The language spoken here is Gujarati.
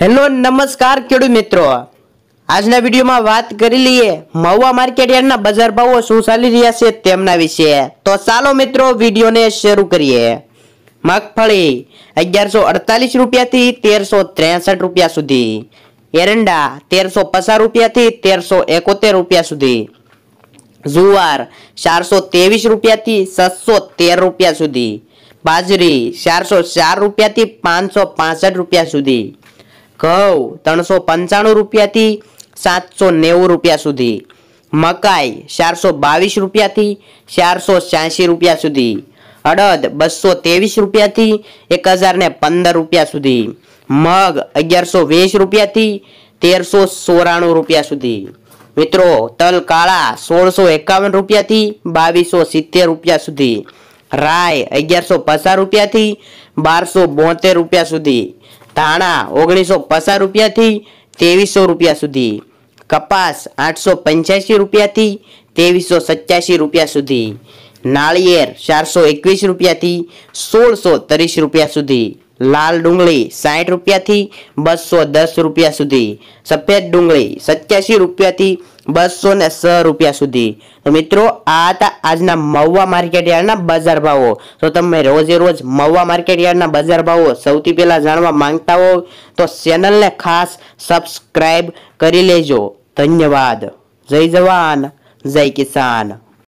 હેલો નમસ્કાર ખેડૂત મિત્રો આજના વિડીયોમાં વાત કરી લઈએ મહુવા માર્કેટ યાર્ડના બજાર ભાવો શું ચાલી રહ્યા છે તેમના વિશે તો ચાલો મિત્રો વિડીયોને શરૂ કરીએ મગફળી અગિયારસો અડતાલીસ રૂપિયાથી તેરસો ત્રેસઠ રૂપિયા સુધી એરંડા તેરસો પચાસ રૂપિયાથી તેરસો એકોતેર રૂપિયા સુધી જુવાર ચારસો ત્રેવીસ રૂપિયાથી સાતસો તેર રૂપિયા સુધી બાજરી ચારસો ચાર રૂપિયાથી પાંચસો પાસઠ રૂપિયા સુધી ઘઉં ત્રણસો પંચાણું રૂપિયાથી સાતસો નેવું રૂપિયા સુધી મકાઈ ચારસો બાવીસ રૂપિયાથી ચારસો છ્યાસી રૂપિયા સુધી અડદ બસો ત્રેવીસ રૂપિયાથી એક હજાર ને પંદર રૂપિયા સુધી મગ અગિયારસો વીસ રૂપિયાથી તેરસો સોરાણું રૂપિયા સુધી મિત્રો તલ કાળા સોળસો એકાવન રૂપિયાથી બાવીસો સિત્તેર રૂપિયા સુધી રાય અગિયારસો પચાસ રૂપિયાથી બારસો બોતેર રૂપિયા સુધી ધાણા ઓગણીસો પચાસ રૂપિયાથી ત્રેવીસો રૂપિયા સુધી કપાસ આઠસો પંચ્યાસી રૂપિયાથી ત્રેવીસો સત્યાસી રૂપિયા સુધી નાળિયેર ચારસો એકવીસ રૂપિયાથી સોળસો ત્રીસ રૂપિયા સુધી લાલ ડુંગળી સાઠ રૂપિયાથી બસો દસ રૂપિયા સુધી સફેદ ડુંગળી સત્યાસી રૂપિયાથી બસો ને સ રૂપિયા સુધી તો મિત્રો આ હતા આજના મહુવા યાર્ડના બજાર ભાવો તો તમે રોજે રોજ મહુવા માર્કેટયાર્ડના બજાર ભાવો સૌથી પહેલાં જાણવા માંગતા હો તો ચેનલને ખાસ સબસ્ક્રાઈબ કરી લેજો ધન્યવાદ જય જવાન જય કિસાન